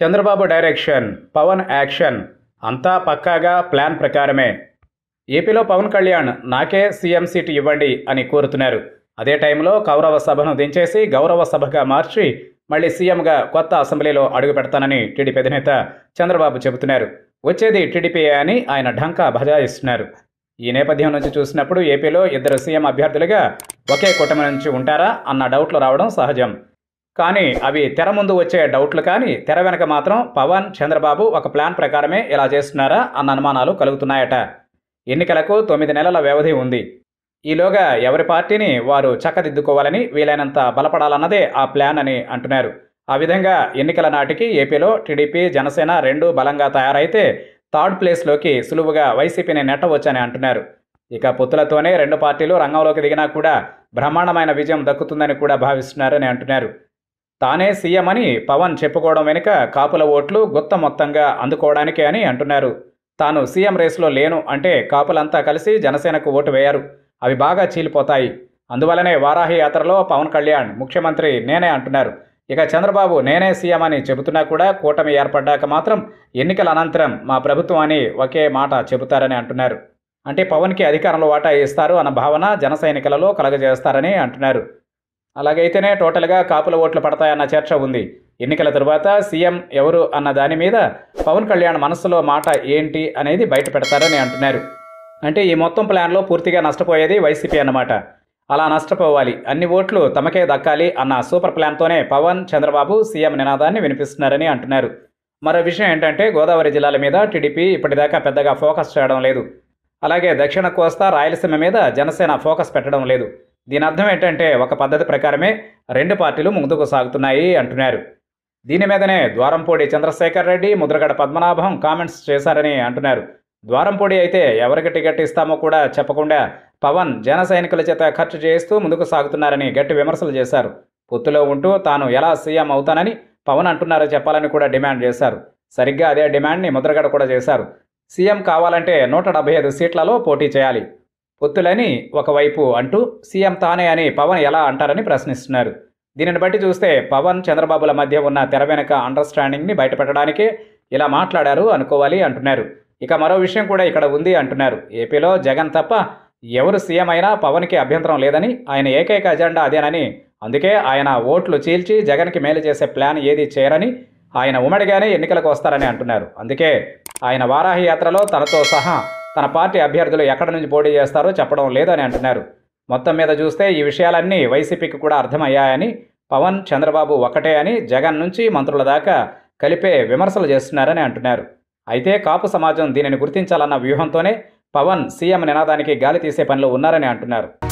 Chandrababu direction Pawan action అంతా పక్కాగా plan ప్రకారమే ఏపీలో పవన్ కళ్యాణ్ నాకే సీఎం సీట్ ఇవ్వండి అని కోరుతున్నారు అదే టైంలో కౌరవ సభను దించేసి గౌరవ సభగా మార్చి మళ్ళీ సీఎంగా కొత్త అసెంబ్లీలో అడుగు పెడతానని టీడీపీ అధినేత చంద్రబాబు చెబుతున్నారు వచ్చేది టీడీపీ అని ఆయన ఢంకా భజాయిస్తున్నారు ఈ నేపథ్యం నుంచి చూసినప్పుడు ఏపీలో ఇద్దరు సీఎం అభ్యర్థులుగా ఒకే కూటమి నుంచి ఉంటారా అన్న డౌట్లు రావడం సహజం కానీ అవి తెర ముందు వచ్చే డౌట్లు కానీ తెర వెనక మాత్రం పవన్ చంద్రబాబు ఒక ప్లాన్ ప్రకారమే ఇలా చేస్తున్నారా అన్న అనుమానాలు కలుగుతున్నాయట ఎన్నికలకు తొమ్మిది నెలల వ్యవధి ఉంది ఈలోగా ఎవరి పార్టీని వారు చక్కదిద్దుకోవాలని వీలైనంత బలపడాలన్నదే ఆ ప్లాన్ అని అంటున్నారు ఆ విధంగా ఎన్నికల నాటికి ఏపీలో టీడీపీ జనసేన రెండు బలంగా తయారైతే థర్డ్ ప్లేస్లోకి సులువుగా వైసీపీని నెట్టవచ్చని అంటున్నారు ఇక పొత్తులతోనే రెండు పార్టీలు రంగంలోకి దిగినా కూడా బ్రహ్మాండమైన విజయం దక్కుతుందని కూడా భావిస్తున్నారని అంటున్నారు తానే సీఎం అని పవన్ చెప్పుకోవడం వెనుక కాపుల ఓట్లు గుత్త మొత్తంగా అందుకోవడానికే అని అంటున్నారు తాను సీఎం రేసులో లేను అంటే కాపులంతా కలిసి జనసేనకు ఓటు వేయారు అవి బాగా చీలిపోతాయి అందువలనే వారాహి యాత్రలో పవన్ కళ్యాణ్ ముఖ్యమంత్రి నేనే అంటున్నారు ఇక చంద్రబాబు నేనే సీఎం అని చెబుతున్నా కూడా కూటమి ఏర్పడ్డాక మాత్రం ఎన్నికల అనంతరం మా ప్రభుత్వం అని ఒకే మాట చెబుతారని అంటున్నారు అంటే పవన్కి అధికారంలో వాటా ఇస్తారు అన్న భావన జనసైనికలలో కలగజేస్తారని అంటున్నారు అలాగైతేనే టోటల్గా కాపుల ఓట్లు పడతాయన్న చర్చ ఉంది ఎన్నికల తర్వాత సీఎం ఎవరు అన్న దాని మీద పవన్ కళ్యాణ్ మనసులో మాట ఏంటి అనేది బయట పెడతారని అంటున్నారు అంటే ఈ మొత్తం ప్లాన్లో పూర్తిగా నష్టపోయేది వైసీపీ అన్నమాట అలా నష్టపోవాలి అన్ని ఓట్లు తమకే దక్కాలి అన్న సూపర్ ప్లాన్తోనే పవన్ చంద్రబాబు సీఎం నినాదాన్ని వినిపిస్తున్నారని అంటున్నారు మరో విషయం ఏంటంటే గోదావరి జిల్లాల మీద టీడీపీ ఇప్పటిదాకా పెద్దగా ఫోకస్ చేయడం లేదు అలాగే దక్షిణ కోస్తా రాయలసీమ మీద జనసేన ఫోకస్ పెట్టడం లేదు దీని అర్థం ఏంటంటే ఒక పద్ధతి ప్రకారమే రెండు పార్టీలు ముందుకు సాగుతున్నాయి అంటున్నారు దీని మీదనే ద్వారంపూడి చంద్రశేఖర్ రెడ్డి ముద్రగడ పద్మనాభం కామెంట్స్ చేశారని అంటున్నారు ద్వారంపూడి అయితే ఎవరికి టికెట్ ఇస్తామో కూడా చెప్పకుండా పవన్ జన సైనికుల చేత ఖర్చు చేస్తూ ముందుకు సాగుతున్నారని గట్టి విమర్శలు చేశారు పొత్తులో ఉంటూ తాను ఎలా సీఎం అవుతానని పవన్ అంటున్నారో చెప్పాలని కూడా డిమాండ్ చేశారు సరిగ్గా అదే డిమాండ్ని ముద్రగడ కూడా చేశారు సీఎం కావాలంటే నూట డెబ్బై ఐదు సీట్లలో పోటీ చేయాలి పొత్తులని ఒకవైపు అంటూ సీఎం తానే అని పవన్ ఎలా అంటారని ప్రశ్నిస్తున్నారు దీనిని బట్టి చూస్తే పవన్ చంద్రబాబుల మధ్య ఉన్న తెర వెనక అండర్స్టాండింగ్ని బయటపెట్టడానికే ఇలా మాట్లాడారు అనుకోవాలి అంటున్నారు ఇక మరో విషయం కూడా ఇక్కడ ఉంది అంటున్నారు ఏపీలో జగన్ తప్ప ఎవరు సీఎం అయినా పవన్కి అభ్యంతరం లేదని ఆయన ఏకైక అజెండా అదేనని అందుకే ఆయన ఓట్లు చీల్చి జగన్కి మేలు చేసే ప్లాన్ ఏది చేయరని ఆయన ఉమ్మడిగానే ఎన్నికలకు వస్తారని అంటున్నారు అందుకే ఆయన వారాహి యాత్రలో తనతో సహా తన పార్టీ అభ్యర్థులు ఎక్కడి నుంచి పోటీ చేస్తారో చెప్పడం లేదని అంటున్నారు మొత్తం మీద చూస్తే ఈ విషయాలన్నీ వైసీపీకి కూడా అర్థమయ్యాయని పవన్ చంద్రబాబు ఒకటే అని జగన్ నుంచి మంత్రుల దాకా కలిపే విమర్శలు చేస్తున్నారని అంటున్నారు అయితే కాపు సమాజం దీనిని గుర్తించాలన్న వ్యూహంతోనే పవన్ సీఎం నినాదానికి గాలి తీసే పనిలో ఉన్నారని అంటున్నారు